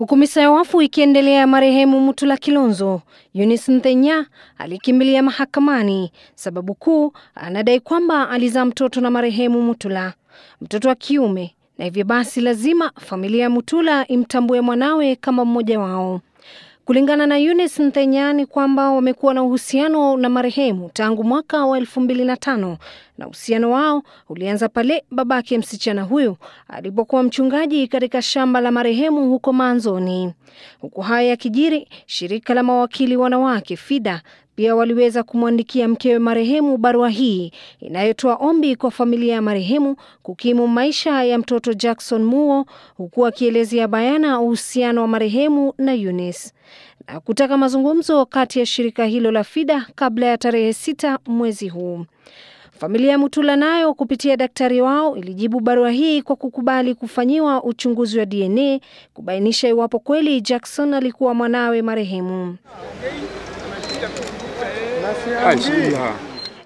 Huku misa ya wafu ikiendelea ya marehemu Mutula Kilonzo, Eunice Nthenya alikimbilia mahakamani. Sababu kuu anadai kwamba alizaa mtoto na marehemu Mutula, mtoto wa kiume, na hivyo basi lazima familia ya Mutula imtambue mwanawe kama mmoja wao. Kulingana na Eunice Nthenyani kwamba wamekuwa na uhusiano na marehemu tangu mwaka wa elfu mbili na tano na uhusiano wao ulianza pale babake msichana huyu alipokuwa mchungaji katika shamba la marehemu huko Manzoni. Huku haya yakijiri, shirika la mawakili wanawake FIDA pia waliweza kumwandikia mkewe marehemu barua hii inayotoa ombi kwa familia ya marehemu kukimu maisha ya mtoto Jackson Muo, huku akielezea bayana uhusiano wa marehemu na Eunice na kutaka mazungumzo kati ya shirika hilo la FIDA kabla ya tarehe sita mwezi huu. Familia ya Mutula nayo kupitia daktari wao ilijibu barua hii kwa kukubali kufanyiwa uchunguzi wa DNA kubainisha iwapo kweli Jackson alikuwa mwanawe marehemu.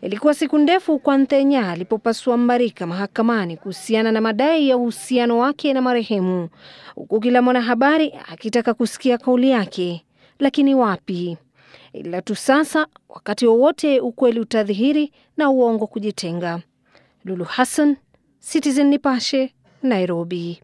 Ilikuwa siku ndefu kwa Nthenya alipopasua mbarika mahakamani kuhusiana na madai ya uhusiano wake na marehemu, huku kila mwanahabari akitaka kusikia kauli yake, lakini wapi. Ila tu sasa, wakati wowote ukweli utadhihiri na uongo kujitenga. Lulu Hassan, Citizen Nipashe, Nairobi.